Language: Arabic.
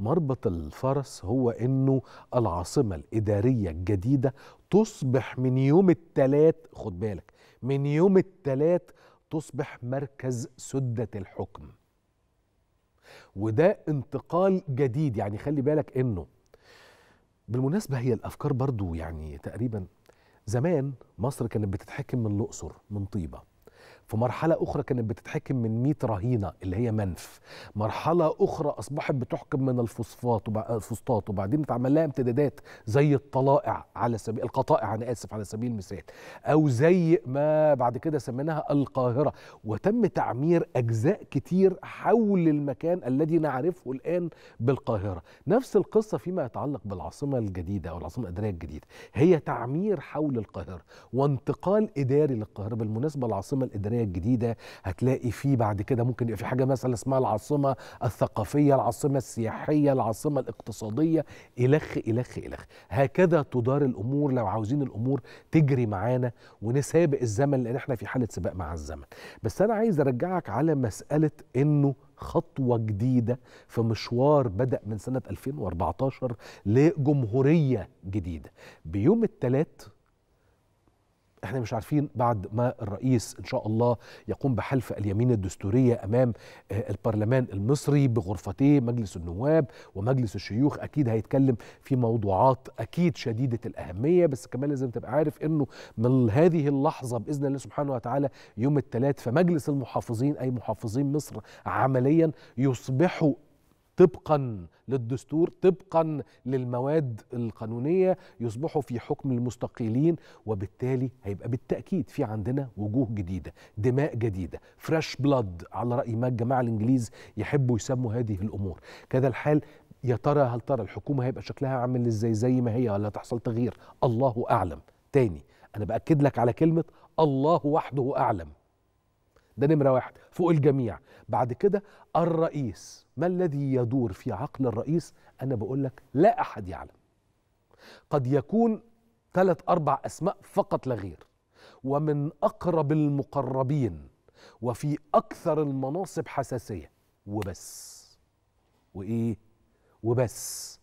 مربط الفرس هو انه العاصمه الاداريه الجديده تصبح من يوم الثلاث خد بالك من يوم الثلاث تصبح مركز سده الحكم وده انتقال جديد يعني خلي بالك انه بالمناسبه هي الافكار برضو يعني تقريبا زمان مصر كانت بتتحكم من الاقصر من طيبه في مرحلة أخرى كانت بتتحكم من 100 رهينة اللي هي منف مرحلة أخرى أصبحت بتحكم من الفوسفات الفسطاط وبعدين اتعمل لها امتدادات زي الطلائع على سبيل القطائع أنا آسف على سبيل المثال أو زي ما بعد كده سميناها القاهرة وتم تعمير أجزاء كتير حول المكان الذي نعرفه الآن بالقاهرة نفس القصة فيما يتعلق بالعاصمة الجديدة أو العاصمة الإدارية الجديدة هي تعمير حول القاهرة وانتقال إداري للقاهرة بالمناسبة العاصمة الاداريه الجديده هتلاقي في بعد كده ممكن يبقى في حاجه مثلا اسمها العاصمه الثقافيه العاصمه السياحيه العاصمه الاقتصاديه الخ الخ الخ هكذا تدار الامور لو عاوزين الامور تجري معانا ونسابق الزمن لان احنا في حاله سباق مع الزمن بس انا عايز ارجعك على مساله انه خطوه جديده في مشوار بدا من سنه 2014 لجمهوريه جديده بيوم الثلاث احنا مش عارفين بعد ما الرئيس ان شاء الله يقوم بحلف اليمين الدستوريه امام آه، البرلمان المصري بغرفتي مجلس النواب ومجلس الشيوخ اكيد هيتكلم في موضوعات اكيد شديده الاهميه بس كمان لازم تبقى عارف انه من هذه اللحظه باذن الله سبحانه وتعالى يوم الثلاث فمجلس المحافظين اي محافظين مصر عمليا يصبحوا طبقا للدستور طبقا للمواد القانونيه يصبحوا في حكم المستقيلين وبالتالي هيبقى بالتاكيد في عندنا وجوه جديده دماء جديده فريش بلاد على راي ما الجماعه الانجليز يحبوا يسموا هذه الامور كذا الحال يا ترى هل ترى الحكومه هيبقى شكلها عامل ازاي زي ما هي ولا تحصل تغيير الله اعلم تاني انا باكد لك على كلمه الله وحده اعلم ده نمرة واحد فوق الجميع بعد كده الرئيس ما الذي يدور في عقل الرئيس أنا بقول لك لا أحد يعلم قد يكون ثلاث أربع أسماء فقط لا غير ومن أقرب المقربين وفي أكثر المناصب حساسية وبس وإيه وبس